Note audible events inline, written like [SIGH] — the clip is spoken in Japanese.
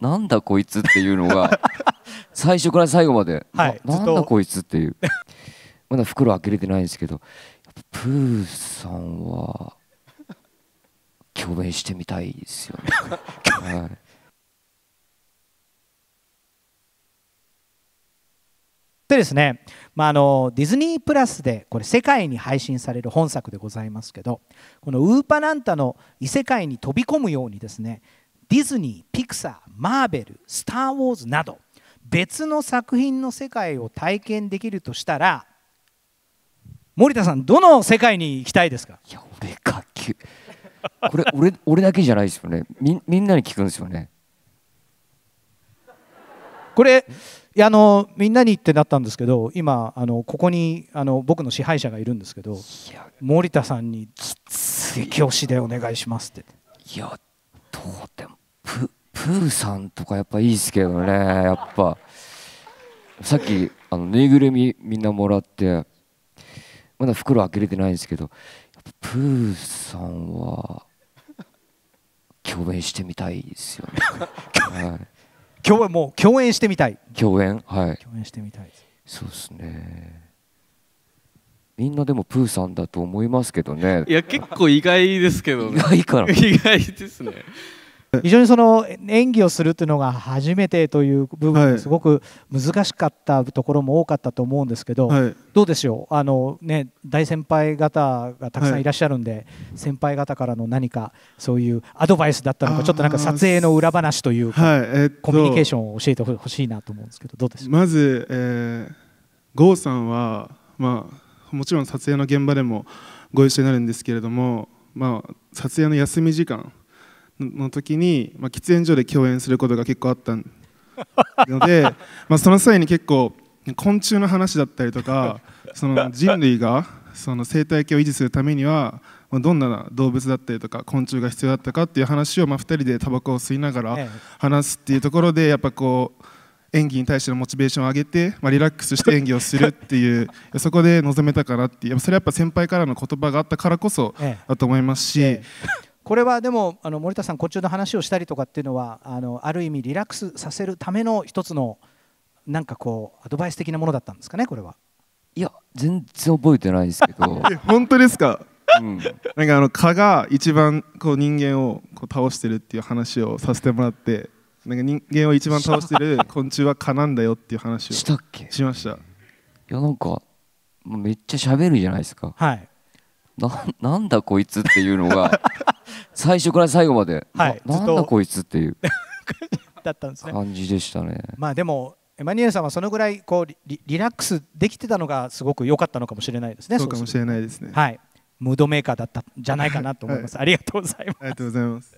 ななんだこいつっていうのが [LAUGHS] 最初から最後まで、はい、ななんだこいつっていうまだ袋開けれてないんですけどプーさんは共演してみたいですよね。はい [LAUGHS] でですね、まあ、あのディズニープラスでこれ世界に配信される本作でございますけどこのウーパナンタの異世界に飛び込むようにですねディズニーピクサーマーベル「スター・ウォーズ」など別の作品の世界を体験できるとしたら森田さんどの世界に行きたいですかいや俺かこれ俺俺だけじゃないですよねみみんなに聞くんですよねこれいやあのみんなにってなったんですけど今あのここにあの僕の支配者がいるんですけど森田さんに「激推しでお願いします」っていやどプーさんとかやっぱいいですけどねやっぱさっきあのぬいぐるみみんなもらってまだ袋開けれてないんですけどプーさんは共演してみたいですよね、はい、共演もう共演してみたい共演はい共演してみたいそうですねみんなでもプーさんだと思いますけどねいや結構意外ですけどね意外かな [LAUGHS] 意外ですね [LAUGHS] 非常にその演技をするっていうのが初めてという部分がすごく難しかったところも多かったと思うんですけど、はい、どうでしょうあの、ね、大先輩方がたくさんいらっしゃるんで、はい、先輩方からの何かそういうアドバイスだったのかちょっとなんか撮影の裏話というか、はいえっと、コミュニケーションを教えてほしいなと思うんですけどどうですまず、えー、郷さんは、まあ、もちろん撮影の現場でもご一緒になるんですけれども、まあ、撮影の休み時間の時に、まあ、喫煙所で共演することが結構あったので [LAUGHS] まあその際に結構昆虫の話だったりとか [LAUGHS] その人類がその生態系を維持するためにはどんな動物だったりとか昆虫が必要だったかっていう話をまあ2人でタバコを吸いながら話すっていうところでやっぱこう演技に対してのモチベーションを上げて、まあ、リラックスして演技をするっていう [LAUGHS] そこで臨めたかなっていうそれはやっぱ先輩からの言葉があったからこそだと思いますし、えええこれはでもあの森田さんこっちの話をしたりとかっていうのはあのある意味リラックスさせるための一つのなんかこうアドバイス的なものだったんですかねこれはいや全然覚えてないですけど本当ですか、うん、なんかあの蚊が一番こう人間をこう倒してるっていう話をさせてもらってなんか人間を一番倒してる昆虫は蚊なんだよっていう話をしたっけしましたいやなんかめっちゃ喋るじゃないですかはいななんだこいつっていうのが最初から最後まで、はい、なんだこいつっていう [LAUGHS] だったんですね感じでしたねまあでもエマニュエルさんはそのぐらいこうリリラックスできてたのがすごく良かったのかもしれないですねそうかもしれないですねはいムードメーカーだったんじゃないかなと思います、はい、ありがとうございますありがとうございます